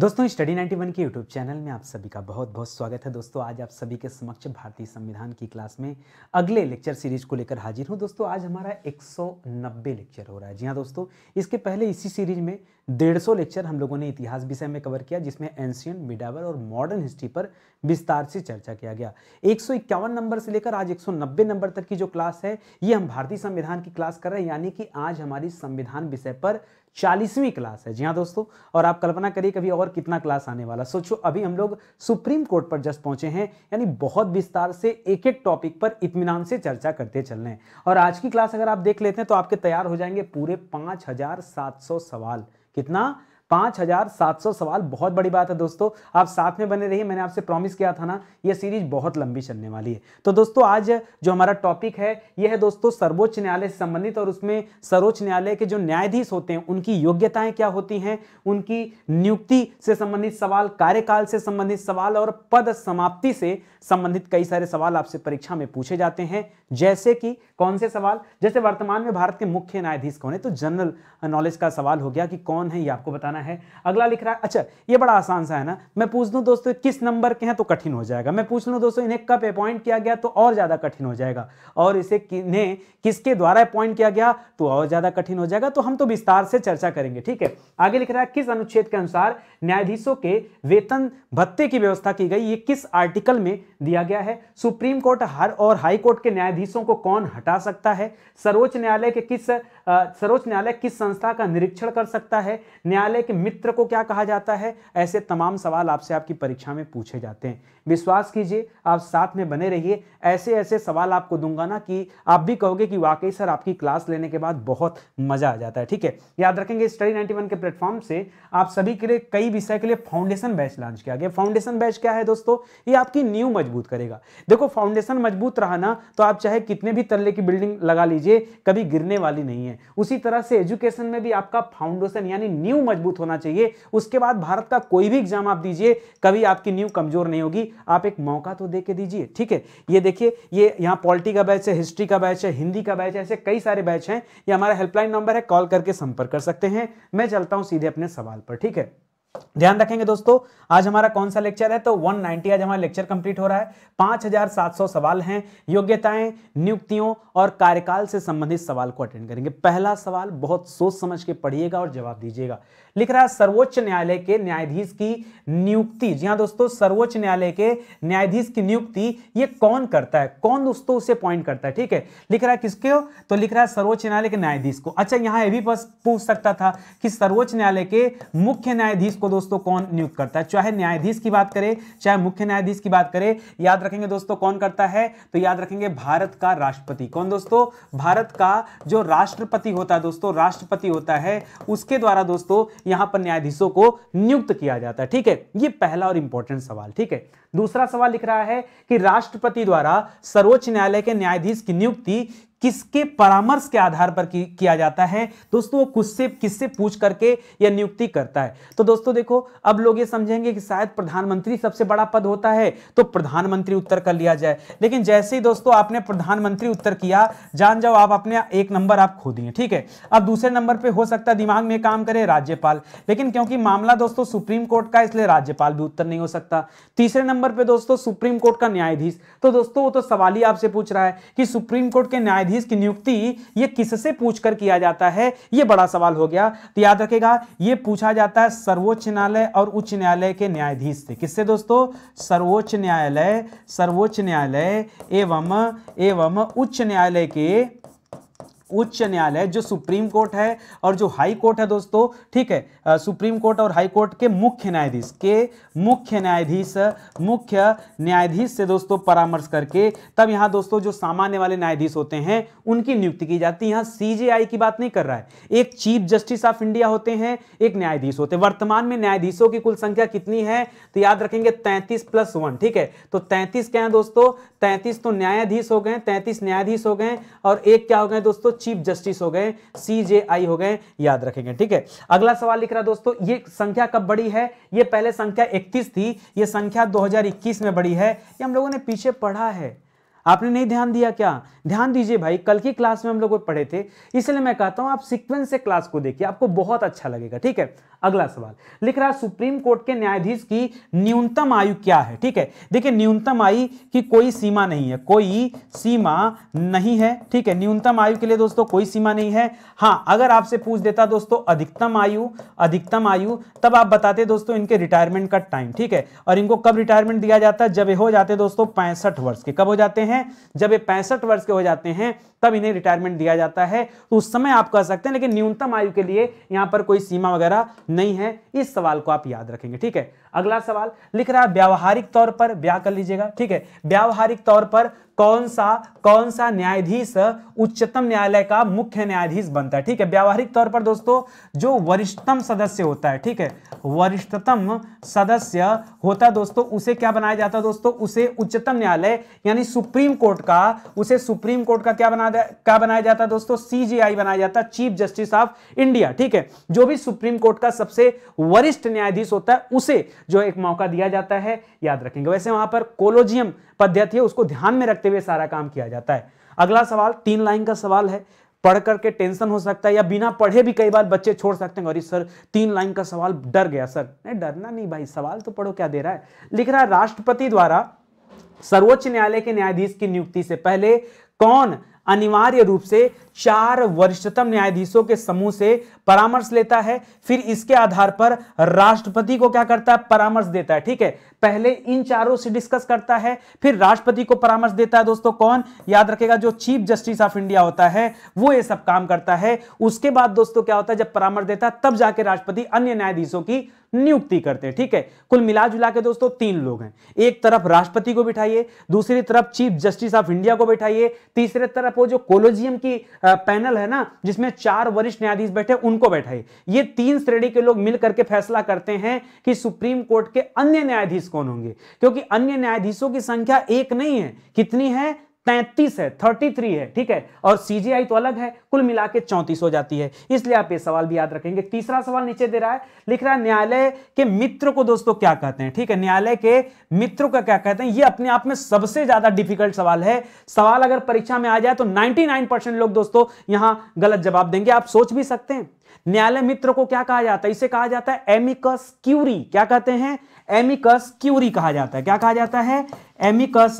दोस्तों स्टडी 91 के YouTube channel में आप सभी का बहुत बहुत स्वागत है दोस्तों आज आप सभी के समक्ष भारतीय संविधान की क्लास में अगले लेक्चर सीरीज को लेकर हाजिर हूं दोस्तों आज हमारा 190 लेक्चर हो रहा है जी हां दोस्तों इसके पहले इसी सीरीज में 150 लेक्चर हम लोगों ने इतिहास विषय में कवर किया जिसमें एंशियन मिडावर और मॉडर्न हिस्ट्री पर विस्तार से चर्चा किया गया एक नंबर से लेकर आज एक नंबर तक की जो क्लास है ये हम भारतीय संविधान की क्लास कर रहे हैं यानी कि आज हमारी संविधान विषय पर चालीसवीं क्लास है जी हाँ दोस्तों और आप कल्पना करिए कभी और कितना क्लास आने वाला सोचो अभी हम लोग सुप्रीम कोर्ट पर जस्ट पहुंचे हैं यानी बहुत विस्तार से एक एक टॉपिक पर इतमान से चर्चा करते चल रहे हैं और आज की क्लास अगर आप देख लेते हैं तो आपके तैयार हो जाएंगे पूरे पांच हजार सात सौ सवाल कितना पाँच हजार सात सौ सवाल बहुत बड़ी बात है दोस्तों आप साथ में बने रहिए मैंने आपसे प्रॉमिस किया था ना ये सीरीज बहुत लंबी चलने वाली है तो दोस्तों आज जो हमारा टॉपिक है ये है दोस्तों सर्वोच्च न्यायालय से संबंधित और उसमें सर्वोच्च न्यायालय के जो न्यायाधीश होते हैं उनकी योग्यताएं क्या होती हैं उनकी नियुक्ति से संबंधित सवाल कार्यकाल से संबंधित सवाल और पद समाप्ति से संबंधित कई सारे सवाल आपसे परीक्षा में पूछे जाते हैं जैसे कि कौन से सवाल जैसे वर्तमान में भारत के मुख्य न्यायाधीश कौन है तो जनरल नॉलेज का सवाल हो गया कि कौन है ये आपको बताना करना है अगला लिख रहा है अच्छा ये बड़ा आसान सा है ना मैं पूछ दूं दोस्तों किस नंबर के हैं तो कठिन हो जाएगा मैं पूछ लूँ दोस्तों इन्हें कब अपॉइंट किया गया तो और ज़्यादा कठिन हो जाएगा और इसे किन्हें किसके द्वारा अपॉइंट किया गया तो और ज़्यादा कठिन हो जाएगा तो हम तो विस्तार से चर्चा करेंगे ठीक है आगे लिख रहा है किस अनुच्छेद के अनुसार न्यायाधीशों के वेतन भत्ते की व्यवस्था की गई ये किस आर्टिकल में दिया गया है सुप्रीम कोर्ट हर और हाई कोर्ट के न्यायाधीशों को कौन हटा सकता है सर्वोच्च न्यायालय के किस सर्वोच्च न्यायालय किस संस्था का निरीक्षण कर सकता है न्यायालय के मित्र को क्या कहा जाता है ऐसे तमाम सवाल आपसे आपकी परीक्षा में पूछे जाते हैं विश्वास कीजिए आप साथ में बने रहिए ऐसे ऐसे सवाल आपको दूंगा ना कि आप भी कहोगे कि वाकई सर आपकी क्लास लेने के बाद बहुत मजा आ जाता है ठीक है याद रखेंगे स्टडी 91 के प्लेटफॉर्म से आप सभी के लिए कई विषय के लिए फाउंडेशन बैच लॉन्च किया गया फाउंडेशन बैच क्या है दोस्तों ये आपकी न्यू मजबूत करेगा देखो फाउंडेशन मजबूत रहा ना तो आप चाहे कितने भी तरले की बिल्डिंग लगा लीजिए कभी गिरने वाली नहीं है उसी तरह से एजुकेशन में भी आपका फाउंडेशन यानी न्यू मजबूत होना चाहिए उसके बाद भारत का कोई भी एग्जाम आप दीजिए कभी आपकी न्यू कमजोर नहीं होगी आप एक मौका तो दे के दीजिए ठीक है ये देखिए ये यहाँ पॉलिटी का बैच है हिस्ट्री का बैच है हिंदी का बैच है ऐसे कई सारे बैच हैं ये हमारा हेल्पलाइन नंबर है कॉल करके संपर्क कर सकते हैं मैं चलता हूँ सीधे अपने सवाल पर ठीक है ध्यान रखेंगे दोस्तों आज हमारा कौन सा लेक्चर है तो 190 आज हमारा लेक्चर कंप्लीट हो रहा है 5700 सवाल हैं योग्यताएं नियुक्तियों और कार्यकाल से संबंधित सवाल को अटेंड करेंगे पहला सवाल बहुत सोच समझ के पढ़िएगा और जवाब दीजिएगा लिख रहा है सर्वोच्च न्यायालय के न्यायाधीश की नियुक्ति जी हाँ दोस्तों सर्वोच्च न्यायालय के न्यायाधीश की नियुक्ति ये कौन करता है कौन दोस्तों उसे पॉइंट करता है ठीक है लिख रहा है किसके तो लिख रहा है सर्वोच्च न्यायालय के न्यायाधीश को अच्छा यहां यह भी पूछ सकता था कि सर्वोच्च न्यायालय के मुख्य न्यायाधीश को दोस्तों कौन नियुक्त करता है चाहे न्यायाधीश की बात करें चाहे मुख्य न्यायाधीश की बात करें याद रखेंगे दोस्तों कौन करता है तो याद रखेंगे भारत का राष्ट्रपति कौन दोस्तों भारत का जो राष्ट्रपति होता है दोस्तों राष्ट्रपति होता है उसके द्वारा दोस्तों यहां पर न्यायाधीशों को नियुक्त किया जाता है ठीक है ये पहला और इंपॉर्टेंट सवाल ठीक है दूसरा सवाल लिख रहा है कि राष्ट्रपति द्वारा सर्वोच्च न्यायालय के न्यायाधीश की नियुक्ति किसके परामर्श के आधार पर किया जाता है दोस्तों वो कुछ से किससे पूछ करके या नियुक्ति करता है तो दोस्तों देखो अब लोग ये समझेंगे कि शायद प्रधानमंत्री सबसे बड़ा पद होता है तो प्रधानमंत्री उत्तर कर लिया जाए लेकिन जैसे ही दोस्तों आपने प्रधानमंत्री उत्तर किया जान जाओ आप अपने एक नंबर आप खो दिए ठीक है अब दूसरे नंबर पर हो सकता है दिमाग में काम करे राज्यपाल लेकिन क्योंकि मामला दोस्तों सुप्रीम कोर्ट का इसलिए राज्यपाल भी उत्तर नहीं हो सकता तीसरे नंबर पर दोस्तों सुप्रीम कोर्ट का न्यायाधीश तो दोस्तों वो तो सवाल ही आपसे पूछ रहा है कि सुप्रीम कोर्ट के न्यायाधीश न्यायाधीश की नियुक्ति ये किससे पूछकर किया जाता है ये बड़ा सवाल हो गया तो याद रखेगा ये पूछा जाता है सर्वोच्च न्यायालय और उच्च न्यायालय के न्यायाधीश से किससे दोस्तों सर्वोच्च न्यायालय सर्वोच्च न्यायालय एवं एवं उच्च न्यायालय के उच्च न्यायालय जो सुप्रीम कोर्ट है और जो हाई कोर्ट है दोस्तों ठीक है आ, सुप्रीम कोर्ट और हाई कोर्ट के मुख्य न्यायाधीश के मुख्य न्यायाधीश मुख्य न्यायाधीश से दोस्तों परामर्श करके तब यहाँ दोस्तों जो सामान्य वाले न्यायाधीश होते हैं उनकी नियुक्ति की जाती है यहां सीजेआई की बात नहीं कर रहा है एक चीफ जस्टिस ऑफ इंडिया होते हैं एक न्यायाधीश होते हैं वर्तमान में न्यायाधीशों की कुल संख्या कितनी है तो याद रखेंगे तैंतीस प्लस वन ठीक है तो तैंतीस क्या है दोस्तों तैंतीस तो न्यायाधीश हो गए तैंतीस न्यायाधीश हो गए और एक क्या हो गए दोस्तों चीफ जस्टिस हो गए सीजेआई हो गए याद रखेंगे ठीक है अगला सवाल लिख रहा दोस्तों ये संख्या कब बड़ी है ये पहले संख्या इकतीस थी ये संख्या दो में बड़ी है ये हम लोगों ने पीछे पढ़ा है आपने नहीं ध्यान दिया क्या ध्यान दीजिए भाई कल की क्लास में हम लोग पढ़े थे इसलिए मैं कहता हूं आप सीक्वेंस से क्लास को देखिए आपको बहुत अच्छा लगेगा ठीक है अगला सवाल लिख रहा है सुप्रीम कोर्ट के न्यायाधीश की न्यूनतम आयु क्या है ठीक है देखिए न्यूनतम आयु की कोई सीमा नहीं है कोई सीमा नहीं है ठीक है न्यूनतम आयु के लिए दोस्तों कोई सीमा नहीं है हाँ अगर आपसे पूछ देता दोस्तों अधिकतम आयु अधिकतम आयु तब आप बताते दोस्तों इनके रिटायरमेंट का टाइम ठीक है और इनको कब रिटायरमेंट दिया जाता है जब ये हो जाते दोस्तों पैंसठ वर्ष के कब हो जाते हैं जब ये पैंसठ वर्ष के हो जाते हैं तब इन्हें रिटायरमेंट दिया जाता है तो उस समय आप कह सकते हैं लेकिन न्यूनतम आयु के लिए यहां पर कोई सीमा वगैरह नहीं है इस सवाल को आप याद रखेंगे ठीक है अगला सवाल लिख रहा है व्यावहारिक तौर पर व्या कर लीजिएगा ठीक है व्यावहारिक तौर पर कौन सा कौन सा न्यायाधीश उच्चतम न्यायालय का मुख्य न्यायाधीश बनता है ठीक है व्यावहारिक तौर पर दोस्तों जो वरिष्ठतम सदस्य होता है ठीक है वरिष्ठतम सदस्य होता है दोस्तों उसे क्या बनाया जाता है दोस्तों उसे उच्चतम न्यायालय यानी सुप्रीम कोर्ट का उसे सुप्रीम कोर्ट का क्या बना क्या बनाया जाता है दोस्तों सीजीआई बनाया जाता है चीफ जस्टिस ऑफ इंडिया ठीक है जो भी सुप्रीम कोर्ट का सबसे वरिष्ठ न्यायाधीश होता है उसे जो एक मौका दिया जाता है याद रखेंगे वैसे वहां पर कोलोजियम पद्धति है उसको ध्यान में रखते हुए सारा काम किया जाता है अगला सवाल तीन लाइन का सवाल है पढ़ करके टेंशन हो सकता है या बिना पढ़े भी कई बार बच्चे छोड़ सकते हैं और सर तीन लाइन का सवाल डर गया सर नहीं डरना नहीं भाई सवाल तो पढ़ो क्या दे रहा है लिख रहा है राष्ट्रपति द्वारा सर्वोच्च न्यायालय के न्यायाधीश की नियुक्ति से पहले कौन अनिवार्य रूप से चार वरिष्ठतम न्यायाधीशों के समूह से परामर्श लेता है फिर इसके आधार पर राष्ट्रपति को क्या करता है परामर्श देता है ठीक है पहले इन चारों से डिस्कस करता है फिर राष्ट्रपति को परामर्श देता है दोस्तों कौन याद रखेगा जो चीफ जस्टिस ऑफ इंडिया होता है वो ये सब काम करता है उसके बाद दोस्तों क्या होता है जब परामर्श देता है तब जाके राष्ट्रपति अन्य न्यायाधीशों की नियुक्ति करते हैं ठीक है कुल मिला जुला के दोस्तों तीन लोग हैं एक तरफ राष्ट्रपति को बिठाइए दूसरी तरफ चीफ जस्टिस ऑफ इंडिया को बिठाइए तीसरे तरफ वो जो कोलोजियम की पैनल है ना जिसमें चार वरिष्ठ न्यायाधीश बैठे उनको बैठाइए ये तीन श्रेणी के लोग मिल करके फैसला करते हैं कि सुप्रीम कोर्ट के अन्य न्यायाधीश कौन होंगे क्योंकि अन्य न्यायाधीशों की संख्या एक नहीं है कितनी है तैतीस है थर्टी थ्री है ठीक है और सीजीआई तो अलग है कुल मिला के चौंतीस हो जाती है इसलिए आप ये सवाल भी याद रखेंगे तीसरा सवाल नीचे दे रहा है लिख रहा है न्यायालय के मित्र को दोस्तों क्या कहते हैं ठीक है न्यायालय के मित्र का क्या कहते हैं ये अपने आप में सबसे ज्यादा डिफिकल्ट सवाल है सवाल अगर परीक्षा में आ जाए तो नाइनटी लोग दोस्तों यहां गलत जवाब देंगे आप सोच भी सकते हैं न्यायालय मित्र को क्या कहा जाता है इसे कहा जाता है एमिकस क्यूरी क्या कहते हैं एमिकस क्यूरी कहा जाता है क्या कहा जाता है एमिकस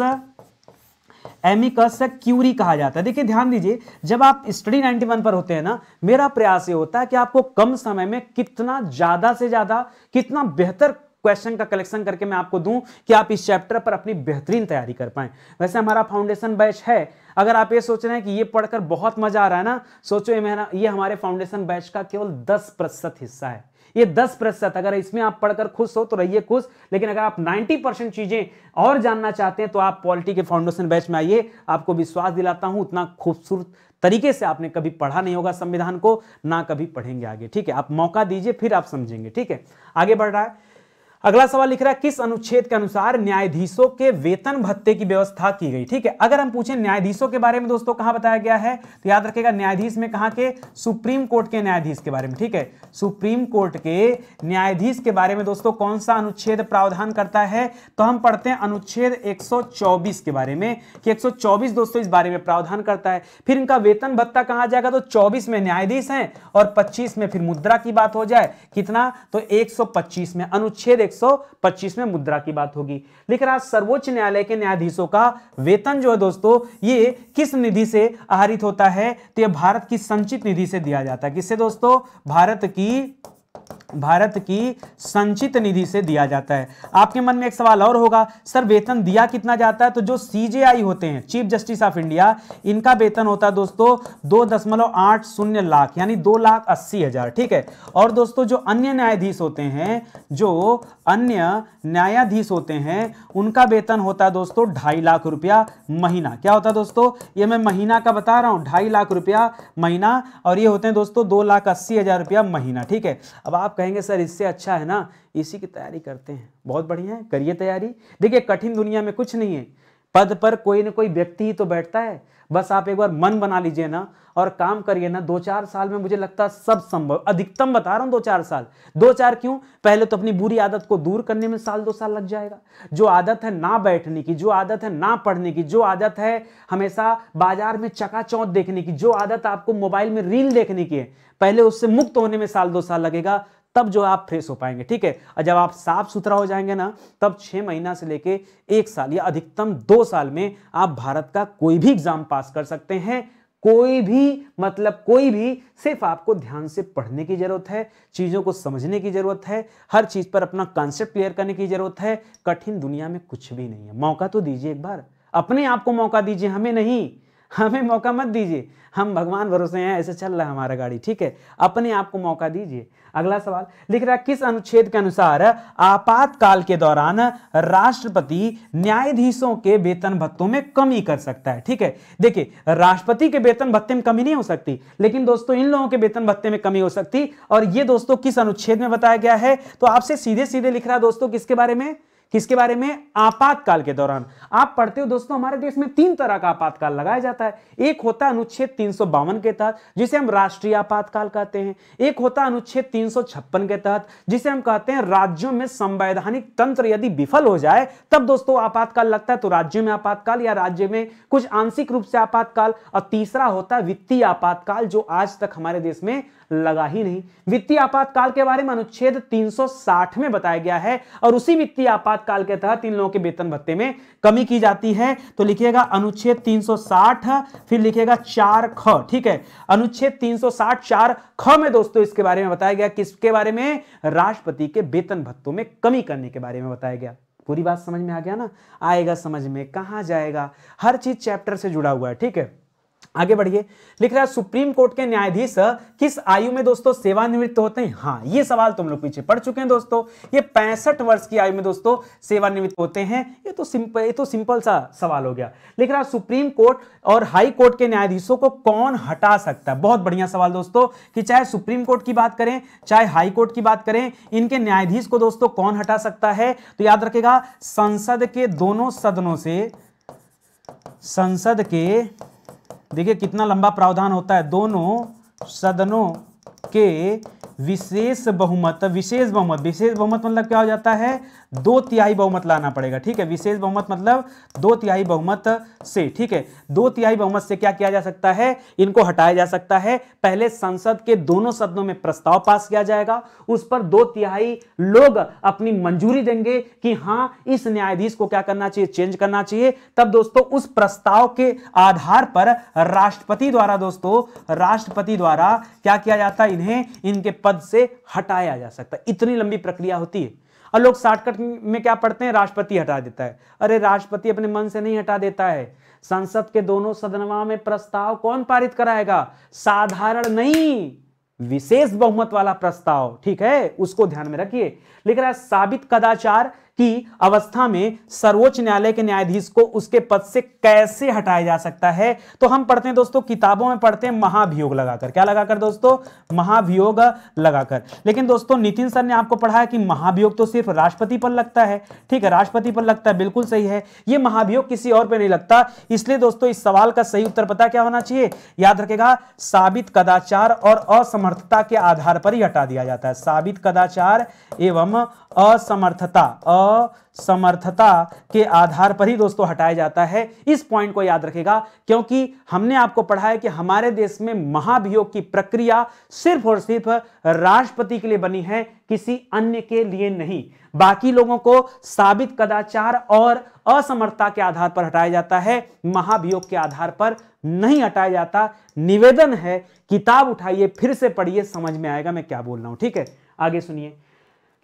एमिकस क्यूरी कहा जाता है देखिए ध्यान दीजिए जब आप स्टडी 91 पर होते हैं ना मेरा प्रयास ये होता है कि आपको कम समय में कितना ज्यादा से ज्यादा कितना बेहतर क्वेश्चन का कलेक्शन करके मैं आपको दूं कि आप इस चैप्टर पर अपनी बेहतरीन तैयारी कर पाए वैसे हमारा फाउंडेशन बैच है अगर आप ये सोच रहे हैं कि ये पढ़कर बहुत मजा आ रहा है ना सोचो ये ये हमारे फाउंडेशन बैच का केवल दस प्रतिशत हिस्सा है ये 10 प्रतिशत अगर इसमें आप पढ़कर खुश हो तो रहिए खुश लेकिन अगर आप 90 परसेंट चीज़ें और जानना चाहते हैं तो आप पॉलिटी के फाउंडेशन बैच में आइए आपको विश्वास दिलाता हूं उतना खूबसूरत तरीके से आपने कभी पढ़ा नहीं होगा संविधान को ना कभी पढ़ेंगे आगे ठीक है आप मौका दीजिए फिर आप समझेंगे ठीक है आगे बढ़ रहा है अगला सवाल लिख रहा है किस अनुच्छेद के अनुसार न्यायाधीशों के वेतन भत्ते की व्यवस्था की गई ठीक है अगर हम पूछें न्यायाधीशों के बारे में दोस्तों कहां बताया गया है तो याद रखेगा न्यायाधीश में कहा के सुप्रीम कोर्ट के न्यायाधीश के बारे में ठीक है सुप्रीम कोर्ट के न्यायाधीश के बारे में दोस्तों कौन सा अनुच्छेद प्रावधान करता है तो हम पढ़ते हैं अनुच्छेद एक के बारे में कि एक दोस्तों इस बारे में प्रावधान करता है फिर इनका वेतन भत्ता कहा जाएगा तो चौबीस में न्यायाधीश है और पच्चीस में फिर मुद्रा की बात हो जाए कितना तो एक में अनुच्छेद पच्चीस में मुद्रा की बात होगी लेकिन आज सर्वोच्च न्यायालय के न्यायाधीशों का वेतन जो है दोस्तों ये किस निधि से आहरित होता है तो यह भारत की संचित निधि से दिया जाता है किससे दोस्तों भारत की भारत की संचित निधि से दिया जाता है आपके मन में एक सवाल और होगा सर वेतन दिया कितना जाता है तो जो सीजेआई होते हैं चीफ जस्टिस ऑफ इंडिया इनका वेतन होता है दोस्तों दो दशमलव आठ शून्य लाख यानी दो लाख अस्सी हजार ठीक है और दोस्तों जो अन्य न्यायाधीश होते हैं जो अन्य न्यायाधीश होते हैं उनका वेतन होता है दोस्तों ढाई लाख रुपया महीना क्या होता है दोस्तों ये मैं महीना का बता रहा हूं ढाई लाख रुपया महीना और ये होते हैं दोस्तों दो लाख अस्सी हजार रुपया महीना ठीक है अब आप कहेंगे सर इससे अच्छा है ना इसी की तैयारी करते हैं बहुत बढ़िया है करिए तैयारी देखिए कठिन दुनिया में कुछ नहीं है पद पर कोई ना कोई व्यक्ति ही तो बैठता है बस आप एक बार मन बना लीजिए ना और काम करिए ना दो चार साल में मुझे लगता है सब संभव अधिकतम बता रहा हूँ दो चार साल दो चार क्यों पहले तो अपनी बुरी आदत को दूर करने में साल दो साल लग जाएगा जो आदत है ना बैठने की जो आदत है ना पढ़ने की जो आदत है हमेशा बाजार में चकाचौंध देखने की जो आदत आपको मोबाइल में रील देखने की है पहले उससे मुक्त होने में साल दो साल लगेगा तब जो आप फ्रेश हो पाएंगे ठीक है और जब आप साफ सुथरा हो जाएंगे ना तब छः महीना से लेके एक साल या अधिकतम दो साल में आप भारत का कोई भी एग्जाम पास कर सकते हैं कोई भी मतलब कोई भी सिर्फ आपको ध्यान से पढ़ने की ज़रूरत है चीज़ों को समझने की ज़रूरत है हर चीज़ पर अपना कॉन्सेप्ट क्लियर करने की ज़रूरत है कठिन दुनिया में कुछ भी नहीं है मौका तो दीजिए एक बार अपने आप को मौका दीजिए हमें नहीं हमें मौका मत दीजिए हम भगवान भरोसे हैं ऐसे चल रहा है हमारा गाड़ी ठीक है अपने आप को मौका दीजिए अगला सवाल लिख रहा किस अनुच्छेद के अनुसार आपातकाल के दौरान राष्ट्रपति न्यायाधीशों के वेतन भत्तों में कमी कर सकता है ठीक है देखिए राष्ट्रपति के वेतन भत्ते में कमी नहीं हो सकती लेकिन दोस्तों इन लोगों के वेतन भत्ते में कमी हो सकती और ये दोस्तों किस अनुच्छेद में बताया गया है तो आपसे सीधे सीधे लिख रहा दोस्तों किसके बारे में किसके बारे में आपातकाल के दौरान आप पढ़ते हो दोस्तों हमारे देश में तीन तरह का आपातकाल लगाया जाता है एक होता है अनुच्छेद तीन के तहत जिसे हम राष्ट्रीय आपातकाल कहते हैं एक होता है अनुच्छेद तीन के तहत जिसे हम कहते हैं राज्यों में संवैधानिक तंत्र यदि विफल हो जाए तब दोस्तों आपातकाल लगता है तो राज्य में आपातकाल या राज्य में कुछ आंशिक रूप से आपातकाल और तीसरा होता है वित्तीय आपातकाल जो आज तक हमारे देश में लगा ही नहीं वित्तीय आपातकाल के बारे में अनुच्छेद 360 में बताया गया है और उसी वित्तीय आपातकाल के तहत इन लोगों के वेतन भत्ते में कमी की जाती है तो लिखिएगा अनुच्छेद 360 फिर लिखिएगा चार ख ठीक है अनुच्छेद 360 चार ख में दोस्तों इसके बारे में बताया गया किसके बारे में राष्ट्रपति के वेतन भत्तों में कमी करने के बारे में बताया गया पूरी बात समझ में आ गया ना आएगा समझ में कहा जाएगा हर चीज चैप्टर से जुड़ा हुआ है ठीक है आगे बढ़िए लिख रहा है सुप्रीम कोर्ट के न्यायाधीश किस आयु में दोस्तों सेवानिवृत्त होते हैं हाँ ये सवाल तुम लोग पीछे पढ़ चुके हैं दोस्तों ये पैंसठ वर्ष की आयु में दोस्तों सेवानिवृत्त होते हैं ये तो सिंपल ये तो सिंपल सा सवाल हो गया लिख रहा सुप्रीम कोर्ट और हाई कोर्ट के न्यायाधीशों को कौन हटा सकता है बहुत बढ़िया सवाल दोस्तों कि चाहे सुप्रीम कोर्ट की बात करें चाहे हाई कोर्ट की बात करें इनके न्यायाधीश को दोस्तों कौन हटा सकता है तो याद रखेगा संसद के दोनों सदनों से संसद के देखिए कितना लंबा प्रावधान होता है दोनों सदनों के विशेष बहुमत विशेष बहुमत विशेष बहुमत मतलब क्या हो जाता है दो तिहाई बहुमत लाना पड़ेगा ठीक है विशेष बहुमत मतलब दो तिहाई बहुमत से ठीक है दो तिहाई बहुमत से क्या किया जा सकता है इनको हटाया जा सकता है पहले संसद के दोनों सदनों में प्रस्ताव पास किया जाएगा उस पर दो तिहाई लोग अपनी मंजूरी देंगे कि हाँ इस न्यायाधीश को क्या करना चाहिए चेंज करना चाहिए तब दोस्तों उस प्रस्ताव के आधार पर राष्ट्रपति द्वारा दोस्तों राष्ट्रपति द्वारा क्या किया जाता है इन्हें इनके पद से हटाया जा सकता है इतनी लंबी प्रक्रिया होती है और लोग शॉर्टकट में क्या पढ़ते हैं राष्ट्रपति हटा देता है अरे राष्ट्रपति अपने मन से नहीं हटा देता है संसद के दोनों सदनवा में प्रस्ताव कौन पारित कराएगा साधारण नहीं विशेष बहुमत वाला प्रस्ताव ठीक है उसको ध्यान में रखिए लेकिन साबित कदाचार की अवस्था में सर्वोच्च न्यायालय के न्यायाधीश को उसके पद से कैसे हटाया जा सकता है तो हम पढ़ते हैं दोस्तों किताबों में पढ़ते हैं महाभियोग लगाकर क्या लगाकर दोस्तों महाभियोग लगाकर लेकिन दोस्तों नितिन सर ने आपको पढ़ाया कि महाभियोग तो सिर्फ राष्ट्रपति पर लगता है ठीक है राष्ट्रपति पर लगता है बिल्कुल सही है यह महाभियोग किसी और पर नहीं लगता इसलिए दोस्तों इस सवाल का सही उत्तर पता क्या होना चाहिए याद रखेगा साबित कदाचार और असमर्थता के आधार पर ही हटा दिया जाता है साबित कदाचार एवं असमर्थता असमर्थता के आधार पर ही दोस्तों हटाया जाता है इस पॉइंट को याद रखेगा क्योंकि हमने आपको पढ़ा है कि हमारे देश में महाभियोग की प्रक्रिया सिर्फ और सिर्फ राष्ट्रपति के लिए बनी है किसी अन्य के लिए नहीं बाकी लोगों को साबित कदाचार और असमर्थता के आधार पर हटाया जाता है महाभियोग के आधार पर नहीं हटाया जाता निवेदन है किताब उठाइए फिर से पढ़िए समझ में आएगा मैं क्या बोल रहा हूं ठीक है आगे सुनिए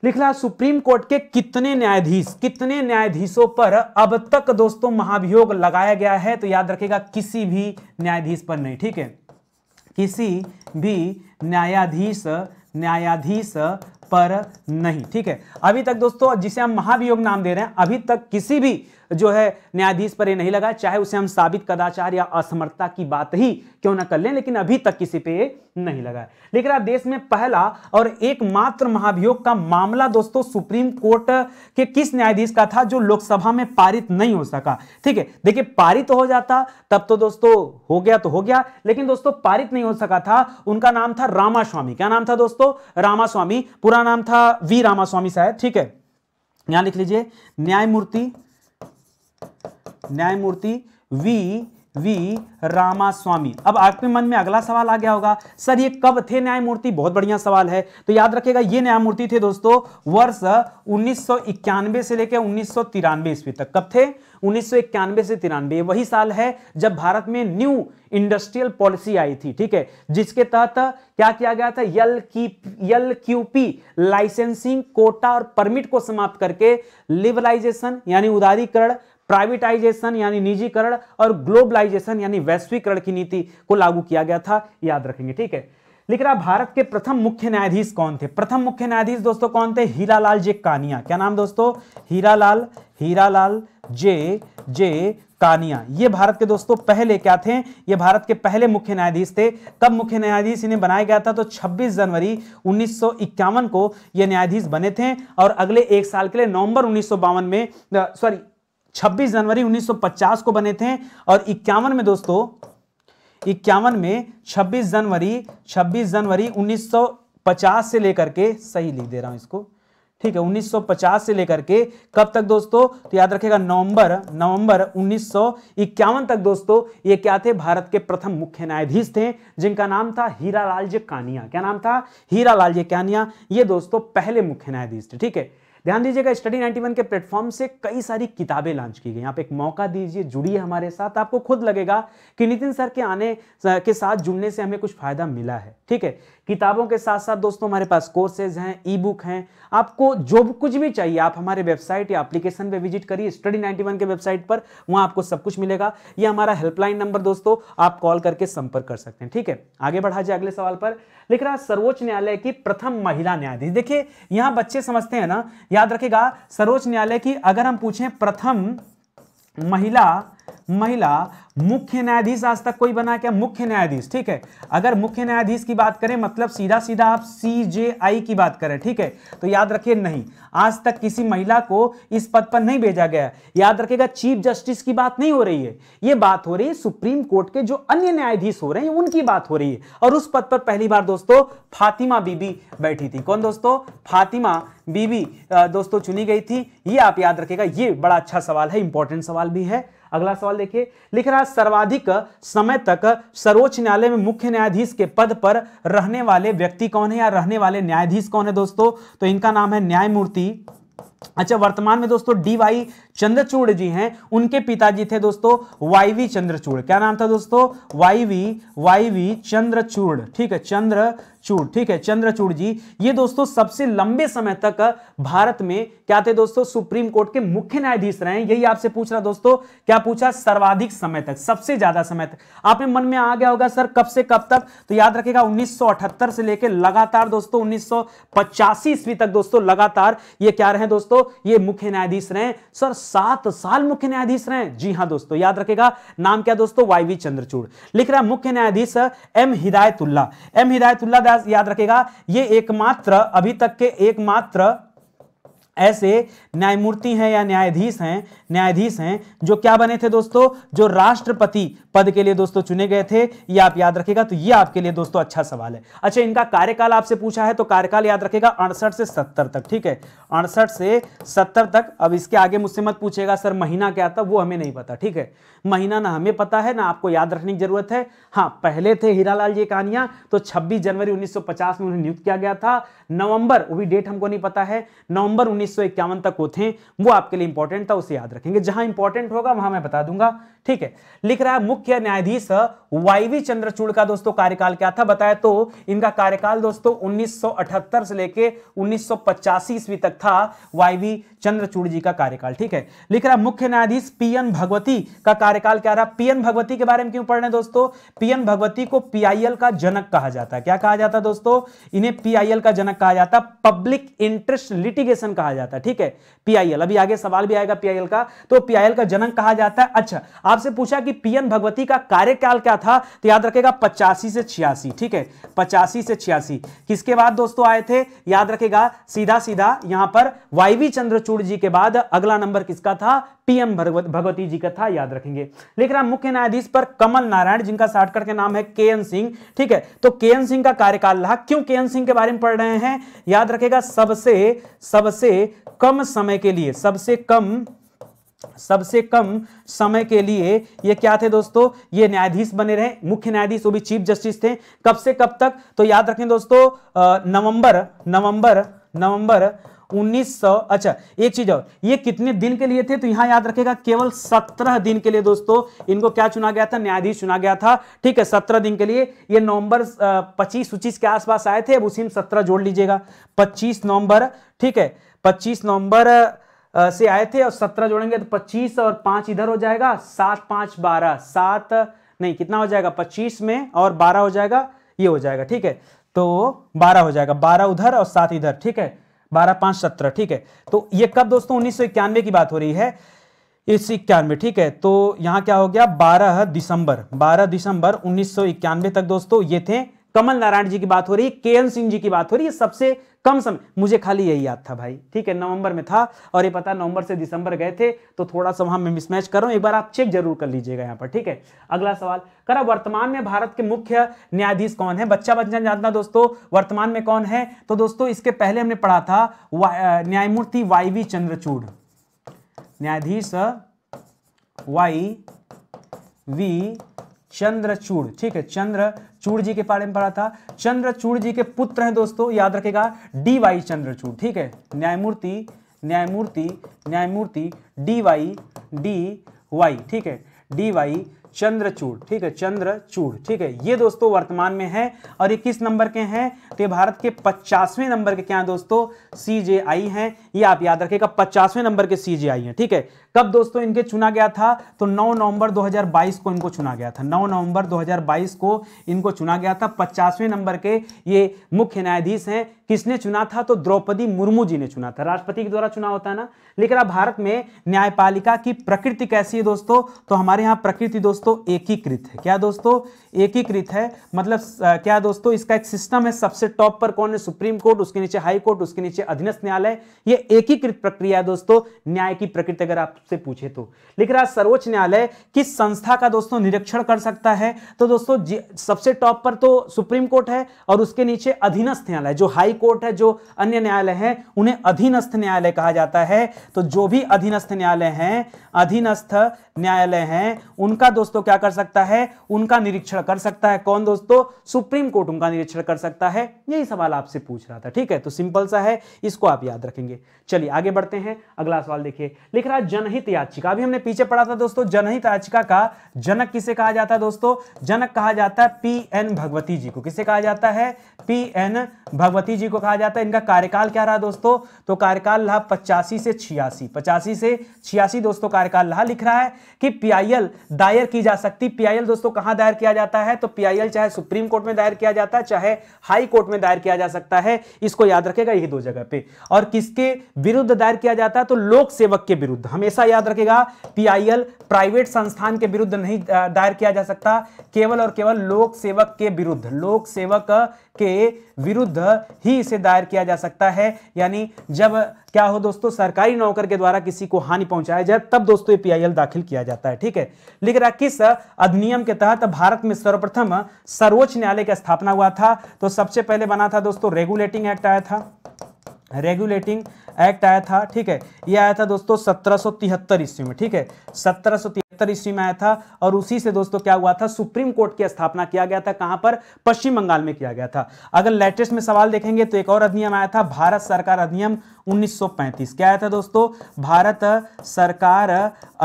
लिख सुप्रीम कोर्ट के कितने न्यायाधीश कितने न्यायाधीशों पर अब तक दोस्तों महाभियोग लगाया गया है तो याद रखेगा किसी भी न्यायाधीश पर नहीं ठीक है किसी भी न्यायाधीश न्यायाधीश पर नहीं ठीक है अभी तक दोस्तों जिसे हम महाभियोग नाम दे रहे हैं अभी तक किसी भी जो है न्यायाधीश पर ये नहीं लगा चाहे उसे हम साबित कदाचार या असमर्थता की बात ही क्यों ना कर लें लेकिन अभी तक किसी पे नहीं लगा है लेकिन आप देश में पहला और एकमात्र महाभियोग का मामला दोस्तों सुप्रीम कोर्ट के किस न्यायाधीश का था जो लोकसभा में पारित नहीं हो सका ठीक है देखिए पारित हो जाता तब तो दोस्तों हो गया तो हो गया लेकिन दोस्तों पारित नहीं हो सका था उनका नाम था रामास्वामी क्या नाम था दोस्तों रामास्वामी पूरा पूरा नाम था वी रामास्वामी शायद ठीक है यहां लिख लीजिए न्यायमूर्ति न्यायमूर्ति वी वी रामास्वामी अब आपके मन में अगला सवाल आ गया होगा सर ये कब थे न्यायमूर्ति बहुत बढ़िया सवाल है तो याद रखिएगा ये न्यायमूर्ति थे दोस्तों वर्ष उन्नीस से लेकर उन्नीस ईस्वी तक कब थे उन्नीस से तिरानवे वही साल है जब भारत में न्यू इंडस्ट्रियल पॉलिसी आई थी ठीक है जिसके तहत क्या किया गया था यल की यल क्यूपी लाइसेंसिंग कोटा और परमिट को समाप्त करके लिबरलाइजेशन यानी उदारीकरण प्राइवेटाइजेशन यानी निजीकरण और ग्लोबलाइजेशन यानी वैश्वीकरण की नीति को लागू किया गया था याद रखेंगे ठीक है लेकिन आप भारत के प्रथम मुख्य न्यायाधीश कौन थे प्रथम मुख्य न्यायाधीश दोस्तों कौन थे हीरालाल जे कानिया क्या नाम दोस्तों हीरालाल हीरालाल जे जे कानिया ये भारत के दोस्तों पहले क्या थे ये भारत के पहले मुख्य न्यायाधीश थे कब मुख्य न्यायाधीश इन्हें बनाया गया था तो 26 जनवरी 1951 को ये न्यायाधीश बने थे और अगले एक साल के लिए नवंबर उन्नीस में सॉरी 26 जनवरी 1950 को बने थे और इक्यावन में दोस्तों इक्यावन में 26 जनवरी 26 जनवरी 1950 से लेकर के सही लिख दे रहा हूं इसको ठीक है 1950 से लेकर के कब तक दोस्तों तो याद रखेगा नवंबर नवंबर 1951 तक दोस्तों ये क्या थे भारत के प्रथम मुख्य न्यायाधीश थे जिनका नाम था हीरा लाल जे कानिया क्या नाम था हीरा लाल जे कानिया ये दोस्तों पहले मुख्य न्यायाधीश थे ठीक है ध्यान दीजिएगा स्टडी 91 के प्लेटफॉर्म से कई सारी किताबें लॉन्च की गई आप एक मौका दीजिए जुड़िए हमारे साथ आपको खुद लगेगा कि नितिन सर के आने के साथ जुड़ने से हमें कुछ फायदा मिला है ठीक है किताबों के साथ साथ दोस्तों हमारे पास कोर्सेज हैं ई बुक हैं आपको जो कुछ भी चाहिए आप हमारे वेबसाइट या एप्लीकेशन पे विजिट करिए स्टडी 91 के वेबसाइट पर वहाँ आपको सब कुछ मिलेगा ये हमारा हेल्पलाइन नंबर दोस्तों आप कॉल करके संपर्क कर सकते हैं ठीक है आगे बढ़ा जाए अगले सवाल पर लिख रहा सर्वोच्च न्यायालय की प्रथम महिला न्यायाधीश देखिए यहाँ बच्चे समझते हैं ना याद रखेगा सर्वोच्च न्यायालय की अगर हम पूछें प्रथम महिला महिला मुख्य न्यायाधीश आज तक कोई बना क्या मुख्य न्यायाधीश ठीक है अगर मुख्य न्यायाधीश की बात करें मतलब सीधा सीधा आप सी जे आई की बात करें ठीक है तो याद रखिए नहीं आज तक किसी महिला को इस पद पर नहीं भेजा गया याद रखिएगा चीफ जस्टिस की बात नहीं हो रही है ये बात हो रही है सुप्रीम कोर्ट के जो अन्य न्यायाधीश हो रहे हैं उनकी बात हो रही है और उस पद पर पहली बार दोस्तों फातिमा बीबी बैठी थी कौन दोस्तों फातिमा बीबी दोस्तों चुनी गई थी ये आप याद रखेगा ये बड़ा अच्छा सवाल है इंपॉर्टेंट सवाल भी है अगला सवाल देखिए लिख रहा सर्वाधिक समय तक सर्वोच्च न्यायालय में मुख्य न्यायाधीश के पद पर रहने वाले व्यक्ति कौन है या रहने वाले न्यायाधीश कौन है दोस्तों तो इनका नाम है न्यायमूर्ति अच्छा वर्तमान में दोस्तों डी वाई चंद्रचूड़ जी हैं उनके पिताजी थे दोस्तों वाईवी चंद्रचूड़ क्या नाम था दोस्तों वाईवी वाईवी चंद्रचूड़ ठीक है चंद्रचूड़ ठीक है चंद्रचूड़ जी ये दोस्तों सबसे लंबे समय तक भारत में क्या थे दोस्तों सुप्रीम कोर्ट के मुख्य न्यायाधीश रहे यही आपसे पूछ रहा दोस्तों क्या पूछा सर्वाधिक समय तक सबसे ज्यादा समय तक आपने मन में आ गया होगा सर कब से कब तक तो याद रखेगा उन्नीस से लेकर लगातार दोस्तों उन्नीस ईस्वी तक दोस्तों लगातार ये क्या रहे दोस्तों ये मुख्य न्यायाधीश रहे सर सात साल मुख्य न्यायाधीश रहे जी हां दोस्तों याद रखेगा नाम क्या दोस्तों वाई वी चंद्रचूड़ लिख रहा है मुख्य न्यायाधीश एम हिदायतुल्ला एम हिदायतुल्ला याद रखेगा ये एकमात्र अभी तक के एकमात्र ऐसे न्यायमूर्ति हैं या न्यायाधीश हैं न्यायाधीश हैं जो क्या बने थे दोस्तों जो राष्ट्रपति पद के लिए दोस्तों चुने गए थे ये आप याद रखेगा तो ये आपके लिए दोस्तों अच्छा सवाल है अच्छा इनका कार्यकाल आपसे पूछा है तो कार्यकाल याद रखेगा अड़सठ से सत्तर तक ठीक है अड़सठ से सत्तर तक अब इसके आगे मुझसे मत पूछेगा सर महीना क्या था वो हमें नहीं पता ठीक है महीना ना हमें पता है ना आपको याद रखने की जरूरत है हाँ पहले थे हीरालाल जी कहानियां तो छब्बीस जनवरी उन्नीस में उन्हें नियुक्त किया गया था नवंबर वो भी डेट हमको नहीं पता है नवंबर उन्नीस 1951 तक वो थे वो आपके लिए इंपॉर्टेंट था उसे याद रखेंगे जहां इंपॉर्टेंट होगा वहां मैं बता दूंगा ठीक है लिख रहा है मुख्य न्यायाधीश वाईवी चंद्रचूड़ का दोस्तों कार्यकाल क्या था बताया तो इनका कार्यकाल दोस्तों उन्नीस से लेके उन्नीस ईस्वी तक था वाईवी चंद्रचूड़ जी का कार्यकाल ठीक है लिख रहा है मुख्य न्यायाधीश पीएन भगवती का कार्यकाल क्या रहा पीएन भगवती के बारे में क्यों पढ़ रहे दोस्तों पीएन भगवती को पीआईएल का जनक कहा जाता है क्या कहा जाता है दोस्तों इन्हें पीआईएल का जनक कहा जाता है पब्लिक इंटरेस्ट लिटिगेशन कहा कहा जाता है ठीक है पीआईएल अभी आगे सवाल भी आएगा पीआईएल का तो पीआईएल का जनक कहा जाता है अच्छा आपसे पूछा कि पीएन भगवती का कार्यकाल क्या था तो याद रखेगा पचासी से छियासी ठीक है पचासी से छियासी किसके बाद दोस्तों आए थे याद रखेगा सीधा सीधा यहां पर वाईवी चंद्रचूड़ जी के बाद अगला नंबर किसका था पीएम भगवती जी का था याद रखेंगे लेकिन हम मुख्य न्यायाधीश पर कमल नारायण जिनका साठ के नाम है के एन सिंह ठीक है तो के एन सिंह का कार्यकाल रहा क्यों के एन सिंह के बारे में पढ़ रहे हैं याद रखेगा सबसे सबसे कम समय के लिए सबसे कम सबसे कम समय के लिए ये क्या थे दोस्तों ये न्यायाधीश बने रहे मुख्य न्यायाधीश वो भी चीफ जस्टिस थे कब से कब तक तो याद रखें दोस्तों नवंबर नवंबर नवंबर 1900 अच्छा एक चीज और ये कितने दिन के लिए थे तो यहां याद रखेगा केवल 17 दिन के लिए दोस्तों इनको क्या चुना गया था न्यायाधीश चुना गया था ठीक है 17 दिन के लिए ये नवंबर 25 उच्चीस के आसपास आए थे अब उसी में 17 जोड़ लीजिएगा 25 नवंबर ठीक है पच्चीस नवंबर से आए थे और सत्रह जोड़ेंगे तो पच्चीस और पांच इधर हो जाएगा सात पांच बारह सात नहीं कितना हो जाएगा पच्चीस में और बारह हो जाएगा ये हो जाएगा ठीक है तो बारह हो जाएगा बारह उधर और सात इधर ठीक है बारह पांच सत्रह ठीक है तो ये कब दोस्तों उन्नीस की बात हो रही है इस इक्यानवे ठीक है तो यहाँ क्या हो गया बारह दिसंबर बारह दिसंबर उन्नीस तक दोस्तों ये थे कमल नारायण जी की बात हो रही है के सिंह जी की बात हो रही है सबसे कम समय मुझे खाली यही याद था भाई ठीक है नवंबर में था और ये पता नवंबर से दिसंबर गए थे तो थोड़ा सा वहां मैं मिसमैच कर रहा हूं एक बार आप चेक जरूर कर लीजिएगा यहाँ पर ठीक है अगला सवाल करा वर्तमान में भारत के मुख्य न्यायाधीश कौन है बच्चा बच्चा जानना दोस्तों वर्तमान में कौन है तो दोस्तों इसके पहले हमने पढ़ा था न्यायमूर्ति वाई वी चंद्रचूड़ न्यायाधीश वाई वी चंद्रचूड़ ठीक है चंद्र चूड़ जी के बारे में पढ़ा था चंद्रचूड़ जी के पुत्र हैं दोस्तों याद रखेगा डी वाई चंद्रचूड़ ठीक है न्यायमूर्ति न्यायमूर्ति न्यायमूर्ति डी वाई डी वाई ठीक है डी वाई चंद्रचूड़ ठीक है चंद्रचूड़ ठीक है ये दोस्तों वर्तमान में है और ये किस नंबर के हैं तो ये भारत के पचासवें नंबर के क्या है दोस्तों सीजेआई हैं ये आप याद रखिएगा पचासवें नंबर के सीजेआई हैं ठीक है कब दोस्तों इनके चुना गया था तो 9 नवंबर 2022 को इनको चुना गया था 9 नवंबर 2022 को इनको चुना गया था पचासवें नंबर के ये मुख्य न्यायाधीश हैं किसने चुना था तो द्रौपदी मुर्मू जी ने चुना था राष्ट्रपति के द्वारा चुना होता है ना लेकिन अब भारत में न्यायपालिका की प्रकृति कैसी है दोस्तों तो हमारे यहाँ प्रकृति दोस्तों एकीकृत है क्या दोस्तों एकीकृत है मतलब क्या दोस्तों इसका एक सिस्टम है सबसे टॉप पर कौन है सुप्रीम कोर्ट उसके नीचे हाई कोर्ट उसके नीचे अधीनस्थ न्यायालय ये एकीकृत प्रक्रिया है दोस्तों न्याय की प्रकृति अगर आपसे पूछे तो लेकिन आज सर्वोच्च न्यायालय किस संस्था का दोस्तों निरीक्षण कर सकता है तो दोस्तों सबसे टॉप पर तो सुप्रीम कोर्ट है और उसके नीचे अधीनस्थ न्यायालय जो हाई कोर्ट है जो अन्य न्यायालय है उन्हें अधीनस्थ न्यायालय कहा जाता है तो जो भी अधीनस्थ न्यायालय है अधीनस्थ न्यायालय है उनका दोस्तों क्या कर सकता है उनका निरीक्षण कर सकता है कौन दोस्तों सुप्रीम कोर्ट उनका निरीक्षण कर सकता है यही सवाल आपसे पूछ रहा था ठीक है तो सिंपल सा है इसको आप याद रखेंगे चलिए आगे बढ़ते हैं अगला सवाल देखिए लिख रहा जनहित याचिका अभी हमने पीछे पढ़ा था दोस्तों जनहित याचिका का जनक किसे कहा जाता है दोस्तों जनक कहा जाता है पी एन भगवती जी को किसे कहा जाता है पी एन भगवती जी को कहा जाता है इनका कार्यकाल क्या रहा दोस्तों तो कार्यकाल रहा पचासी से छियासी पचासी से छियासी दोस्तों कार्यकाल रहा लिख रहा है कि पीआईएल दायर की जा सकती पीआईएल दोस्तों कहां दायर किया जाता है तो पीआईएल चाहे सुप्रीम कोर्ट में दायर किया जाता है चाहे हाई कोर्ट में दायर किया जा सकता है इसको याद रखेगा यही दो जगह पे और किसके विरुद्ध दायर किया जाता है तो लोक सेवक के विरुद्ध हमेशा याद रखेगा पीआईएल प्राइवेट संस्थान के विरुद्ध नहीं दायर किया जा सकता केवल और केवल लोक सेवक के विरुद्ध लोक सेवक के विरुद्ध ही इसे दायर किया जा सकता है यानी जब क्या हो दोस्तों सरकारी नौकर के द्वारा किसी को हानि पहुंचाया जाए तब दोस्तों ये पीआईएल दाखिल किया जाता है ठीक है लिख रहा किस अधिनियम के तहत भारत में सर्वप्रथम सर्वोच्च न्यायालय का स्थापना हुआ था तो सबसे पहले बना था दोस्तों रेगुलेटिंग एक्ट आया था रेगुलेटिंग एक्ट आया था ठीक है ये आया था दोस्तों सत्रह तिहत्तर ईस्वी में ठीक है सत्रह तिहत्तर ईस्वी में आया था और उसी से दोस्तों क्या हुआ था सुप्रीम कोर्ट की स्थापना किया गया था कहां पर पश्चिम बंगाल में किया गया था अगर लेटेस्ट में सवाल देखेंगे तो एक और अधिनियम आया था भारत सरकार अधिनियम 1935 क्या आया था दोस्तों भारत सरकार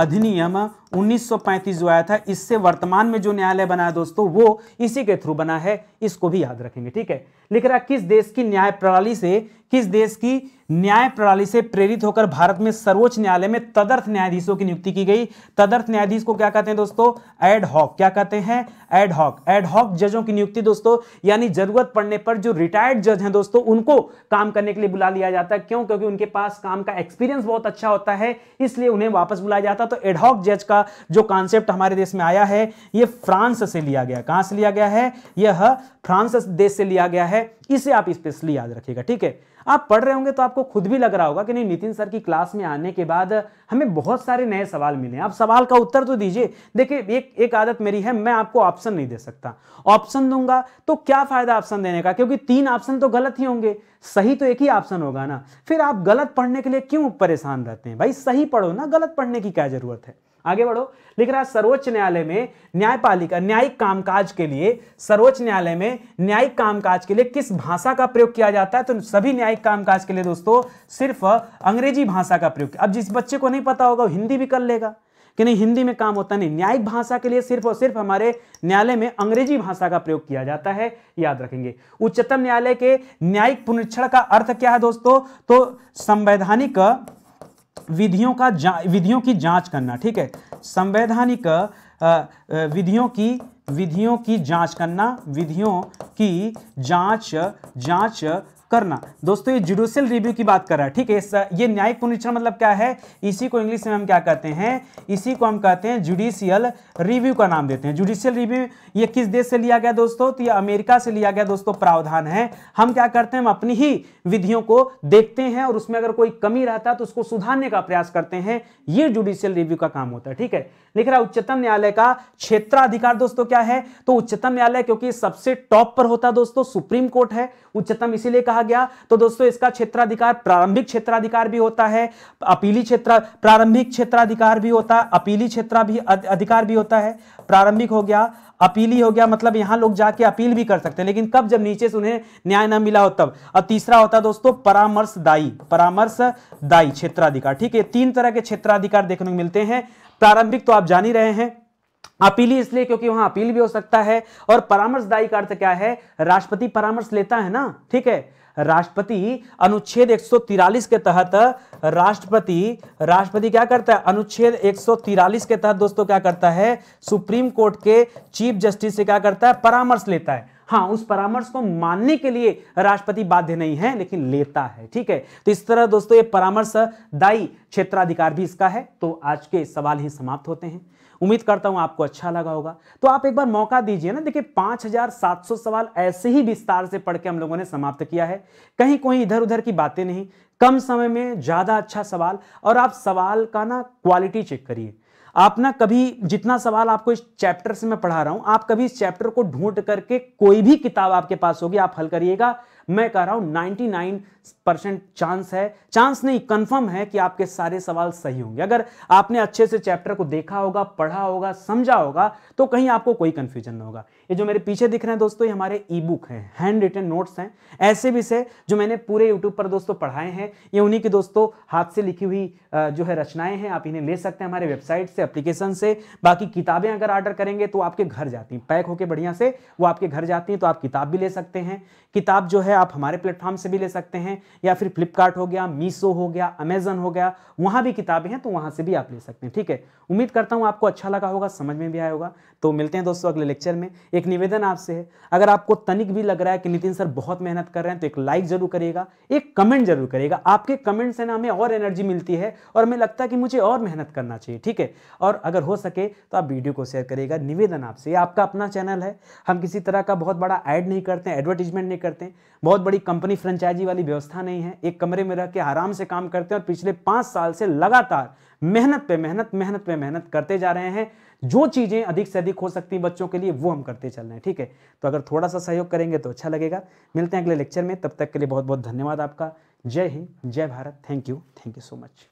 अधिनियम 1935 जो आया था इससे वर्तमान में जो न्यायालय बना है दोस्तों वो इसी के थ्रू बना है इसको भी याद रखेंगे ठीक है लिख रहा किस देश की न्याय प्रणाली से किस देश की न्याय प्रणाली से प्रेरित होकर भारत में सर्वोच्च न्यायालय में तदर्थ न्यायाधीशों की नियुक्ति की गई तदर्थ न्यायाधीश को क्या कहते हैं दोस्तों एडहॉक क्या कहते हैं एडहॉक एडहॉक जजों की नियुक्ति दोस्तों यानी जरूरत पड़ने पर जो रिटायर्ड जज हैं दोस्तों उनको काम करने के लिए बुला लिया जाता है क्यों क्योंकि उनके पास काम का एक्सपीरियंस बहुत अच्छा होता है इसलिए उन्हें वापस बुलाया जाता तो एडहॉक जज का जो कॉन्सेप्ट हमारे देश में आया है ये फ्रांस से लिया गया कहां से लिया गया है यह फ्रांस देश से लिया गया है इसे आप स्पेशली याद रखिएगा ठीक है आप पढ़ रहे होंगे तो आपको खुद भी लग रहा होगा कि नहीं नितिन सर की क्लास में आने के बाद हमें बहुत सारे नए सवाल मिले आप सवाल का उत्तर तो दीजिए देखिए एक एक आदत मेरी है मैं आपको ऑप्शन नहीं दे सकता ऑप्शन दूंगा तो क्या फायदा ऑप्शन देने का क्योंकि तीन ऑप्शन तो गलत ही होंगे सही तो एक ही ऑप्शन होगा ना फिर आप गलत पढ़ने के लिए क्यों परेशान रहते हैं भाई सही पढ़ो ना गलत पढ़ने की क्या जरूरत है आगे बढ़ो लिख रहा है सर्वोच्च न्यायालय में न्यायपालिका न्यायिक कामकाज के लिए सर्वोच्च न्यायालय में न्यायिक कामकाज के लिए किस भाषा का प्रयोग किया जाता है तो सभी न्यायिक कामकाज के लिए दोस्तों सिर्फ अंग्रेजी भाषा का प्रयोग अब जिस बच्चे को नहीं पता होगा वो हिंदी भी कर लेगा कि नहीं हिंदी में काम होता नहीं न्यायिक भाषा के लिए सिर्फ और सिर्फ हमारे न्यायालय में अंग्रेजी भाषा का प्रयोग किया जाता है याद रखेंगे उच्चतम न्यायालय के न्यायिक पुनरीक्षण का अर्थ क्या है दोस्तों तो संवैधानिक विधियों का विधियों की जांच करना ठीक है संवैधानिक विधियों की विधियों की जांच करना विधियों की जांच जांच करना दोस्तों ये जुडिशियल रिव्यू की बात कर रहा है ठीक है ये न्यायिक पुनरीक्षण मतलब क्या है इसी को इंग्लिश में हम क्या कहते हैं इसी को हम कहते हैं जुडिशियल रिव्यू का नाम देते हैं जुडिशियल रिव्यू ये किस देश से लिया गया दोस्तों तो ये अमेरिका से लिया गया दोस्तों प्रावधान है हम क्या करते हैं हम अपनी ही विधियों को देखते हैं और उसमें अगर कोई कमी रहता है तो उसको सुधारने का प्रयास करते हैं ये जुडिशियल रिव्यू का काम होता है ठीक है लिख रहा उच्चतम न्यायालय का क्षेत्राधिकार दोस्तों क्या है तो उच्चतम न्यायालय क्योंकि सबसे टॉप पर होता है दोस्तों सुप्रीम कोर्ट है उच्चतम इसीलिए कहा कहा गया तो दोस्तों इसका क्षेत्राधिकार प्रारंभिक क्षेत्राधिकार भी होता है अपीली क्षेत्र प्रारंभिक क्षेत्राधिकार भी होता है अपीली क्षेत्र भी अधिकार भी होता है प्रारंभिक हो गया अपीली हो गया मतलब यहां लोग जाके अपील भी कर सकते हैं लेकिन कब जब नीचे से उन्हें न्याय न मिला हो तब और तीसरा होता है दोस्तों परामर्शदायी परामर्शदायी क्षेत्राधिकार ठीक है तीन तरह के क्षेत्राधिकार देखने को मिलते हैं प्रारंभिक तो आप जान ही रहे हैं अपीली इसलिए क्योंकि वहां अपील भी हो सकता है और परामर्शदायी का अर्थ क्या है राष्ट्रपति परामर्श लेता है ना ठीक है राष्ट्रपति अनुच्छेद 143 के तहत राष्ट्रपति राष्ट्रपति क्या करता है अनुच्छेद 143 के तहत दोस्तों क्या करता है सुप्रीम कोर्ट के चीफ जस्टिस से क्या करता है परामर्श लेता है हाँ उस परामर्श को मानने के लिए राष्ट्रपति बाध्य नहीं है लेकिन लेता है ठीक है तो इस तरह दोस्तों ये परामर्श दायी क्षेत्राधिकार भी इसका है तो आज के सवाल ही समाप्त होते हैं उम्मीद करता हूं आपको अच्छा लगा होगा तो आप एक बार मौका दीजिए ना देखिए 5700 सवाल ऐसे ही विस्तार से पढ़ के हम लोगों ने समाप्त किया है कहीं कोई इधर उधर की बातें नहीं कम समय में ज़्यादा अच्छा सवाल और आप सवाल का ना क्वालिटी चेक करिए आप ना कभी जितना सवाल आपको इस चैप्टर से मैं पढ़ा रहा हूं आप कभी इस चैप्टर को ढूंढ करके कोई भी किताब आपके पास होगी आप हल करिएगा मैं कह रहा हूं 99 परसेंट चांस है चांस नहीं कंफर्म है कि आपके सारे सवाल सही होंगे अगर आपने अच्छे से चैप्टर को देखा होगा पढ़ा होगा समझा होगा तो कहीं आपको कोई कंफ्यूजन ना होगा ये जो मेरे पीछे दिख रहे हैं दोस्तों ये हमारे ई बुक है हैंड रिटन नोट्स हैं ऐसे भी से जो मैंने पूरे यूट्यूब पर दोस्तों पढ़ाए हैं ये उन्हीं की दोस्तों हाथ से लिखी हुई जो है रचनाएं हैं आप इन्हें ले सकते हैं हमारे वेबसाइट से अप्लीकेशन से बाकी किताबें अगर ऑर्डर करेंगे तो आपके घर जाती हैं पैक होकर बढ़िया से वो आपके घर जाती हैं तो आप किताब भी ले सकते हैं किताब जो है आप हमारे प्लेटफॉर्म से भी ले सकते हैं या फिर फ्लिपकार्ट हो गया मीसो हो गया अमेजन हो गया वहां भी किताबें हैं तो वहां से भी आप ले सकते हैं ठीक है उम्मीद करता हूं आपको अच्छा लगा होगा समझ में भी आया होगा तो मिलते हैं दोस्तों अगले लेक्चर में एक निवेदन आपसे है अगर आपको तनिक भी लग रहा है कि नितिन सर बहुत मेहनत कर रहे हैं तो एक लाइक जरूर करिएगा एक कमेंट जरूर करिएगा आपके कमेंट से ना हमें और एनर्जी मिलती है और हमें लगता है कि मुझे और मेहनत करना चाहिए ठीक है और अगर हो सके तो आप वीडियो को शेयर करिएगा निवेदन आपसे आपका अपना चैनल है हम किसी तरह का बहुत बड़ा एड नहीं करते एडवर्टीजमेंट नहीं करते हैं बहुत बड़ी कंपनी फ्रेंचाइजी वाली व्यवस्था नहीं है एक कमरे में रह के आराम से काम करते हैं और पिछले पांच साल से लगातार मेहनत पे मेहनत मेहनत पे मेहनत करते जा रहे हैं जो चीज़ें अधिक से अधिक हो सकती हैं बच्चों के लिए वो हम करते चल रहे हैं ठीक है तो अगर थोड़ा सा सहयोग करेंगे तो अच्छा लगेगा मिलते हैं अगले लेक्चर में तब तक के लिए बहुत बहुत धन्यवाद आपका जय हिंद जय Bharat thank you thank you so much